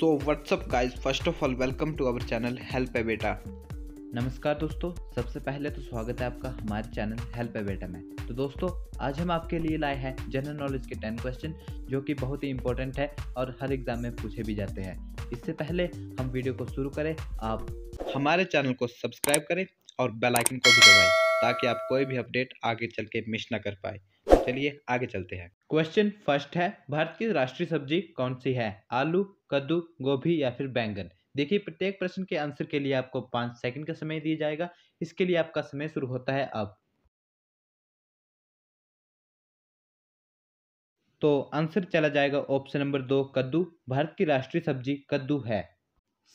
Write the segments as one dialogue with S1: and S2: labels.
S1: so what's up guys first of all welcome to our channel help a बेटा नमस्कार दोस्तों सबसे पहले तो स्वागत है आपका हमारे चैनल हेल्प ए बेटा में तो दोस्तों आज हम आपके लिए लाए हैं जनरल नॉलेज के टेन क्वेश्चन जो कि बहुत ही इंपॉर्टेंट है और हर एग्जाम में पूछे भी जाते हैं इससे पहले हम वीडियो को शुरू करें आप हमारे चैनल को सब्सक्राइब करें और बेलाइकन को भी दबाएँ ताकि आप कोई भी अपडेट आगे चल के मिस ना कर पाए चलिए आगे चलते हैं क्वेश्चन फर्स्ट है भारत की राष्ट्रीय सब्जी कौन सी है आलू कद्दू गोभी या फिर बैंगन देखिए प्रत्येक प्रश्न के आंसर के लिए आपको पाँच सेकंड का समय दिया जाएगा इसके लिए आपका समय शुरू होता है अब तो आंसर चला जाएगा ऑप्शन नंबर दो कद्दू भारत की राष्ट्रीय सब्जी कद्दू है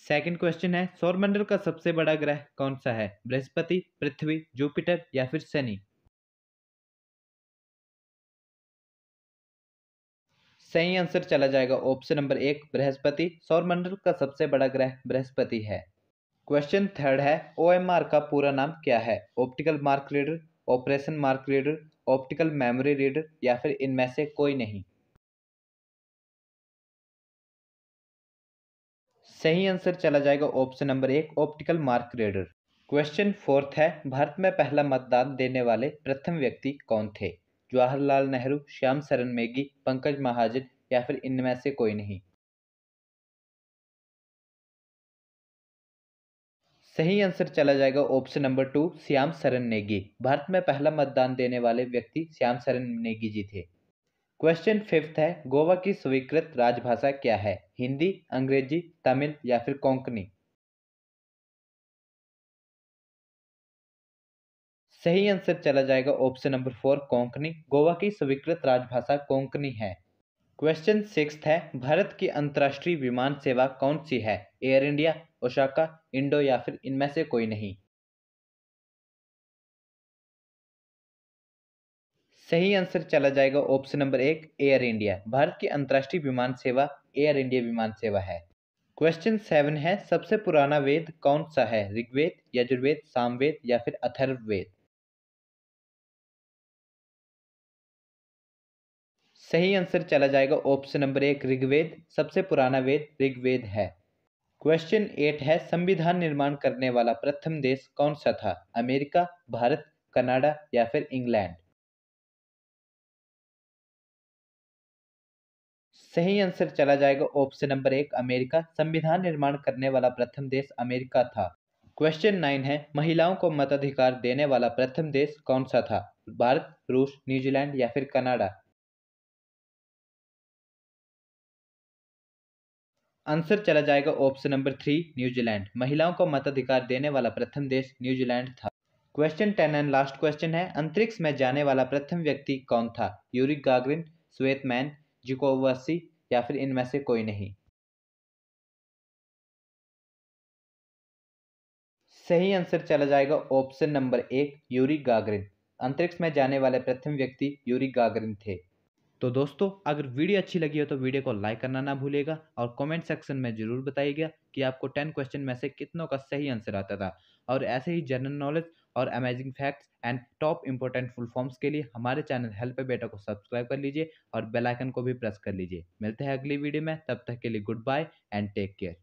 S1: सेकंड क्वेश्चन है सौरमंडल का सबसे बड़ा ग्रह कौन सा है बृहस्पति पृथ्वी जुपिटर या फिर शनि सही आंसर चला जाएगा ऑप्शन नंबर एक बृहस्पति सौरमंडल का सबसे बड़ा ग्रह बृहस्पति है क्वेश्चन थर्ड है ओ का पूरा नाम क्या है optical mark reader operation mark reader optical memory reader या फिर इनमें से कोई नहीं सही आंसर चला जाएगा ऑप्शन नंबर एक optical mark reader question fourth है भारत में पहला मतदान देने वाले प्रथम व्यक्ति कौन थे जवाहरलाल नेहरू श्याम शरण नेगी पंकज महाजन या फिर इनमें से कोई नहीं सही आंसर चला जाएगा ऑप्शन नंबर टू श्याम शरण नेगी भारत में पहला मतदान देने वाले व्यक्ति श्याम शरण नेगी जी थे क्वेश्चन फिफ्थ है गोवा की स्वीकृत राजभाषा क्या है हिंदी अंग्रेजी तमिल या फिर कोंकणी सही आंसर चला जाएगा option number four Konkani Goa की स्वीकृत राजभाषा कोंकणी है क्वेश्चन सिक्स है भारत की अंतर्राष्ट्रीय विमान सेवा कौन सी है एयर इंडिया ओशाका इंडो या फिर इनमें से कोई नहीं सही आंसर चला जाएगा ऑप्शन नंबर एक एयर इंडिया भारत की अंतर्राष्ट्रीय विमान सेवा एयर इंडिया विमान सेवा है क्वेश्चन सेवन है सबसे पुराना वेद कौन सा है ऋग्वेद यजुर्वेद सामवेद या फिर अथर्ववेद सही आंसर चला जाएगा ऑप्शन नंबर एक ऋग्वेद सबसे पुराना वेद ऋग्वेद है क्वेश्चन एट है संविधान निर्माण करने वाला प्रथम देश कौन सा था अमेरिका भारत कनाडा या फिर इंग्लैंड सही आंसर चला जाएगा ऑप्शन नंबर एक अमेरिका संविधान निर्माण करने वाला प्रथम देश अमेरिका था क्वेश्चन नाइन है महिलाओं को मताधिकार देने वाला प्रथम देश कौन सा था भारत रूस न्यूजीलैंड या फिर कनाडा आंसर चला जाएगा ऑप्शन नंबर थ्री न्यूजीलैंड महिलाओं को मताधिकार देने वाला प्रथम देश न्यूजीलैंड था question ten and last question है अंतरिक्ष में जाने वाला प्रथम व्यक्ति कौन था यूरिक गागरिन श्वेत मैन या फिर इनमें से कोई नहीं सही आंसर चला जाएगा ऑप्शन नंबर एक यूरी गागरिन अंतरिक्ष में जाने वाले प्रथम व्यक्ति यूरी गागरिन थे तो दोस्तों अगर वीडियो अच्छी लगी हो तो वीडियो को लाइक करना ना भूलेगा और कमेंट सेक्शन में ज़रूर बताइएगा कि आपको टेन क्वेश्चन में से कितनों का सही आंसर आता था और ऐसे ही जनरल नॉलेज और amazing facts and top important full forms के लिए हमारे चैनल हेल्प बेटा को सब्सक्राइब कर लीजिए और बेलाइकन को भी प्रेस कर लीजिए मिलते हैं अगली वीडियो में तब तक के लिए goodbye and take care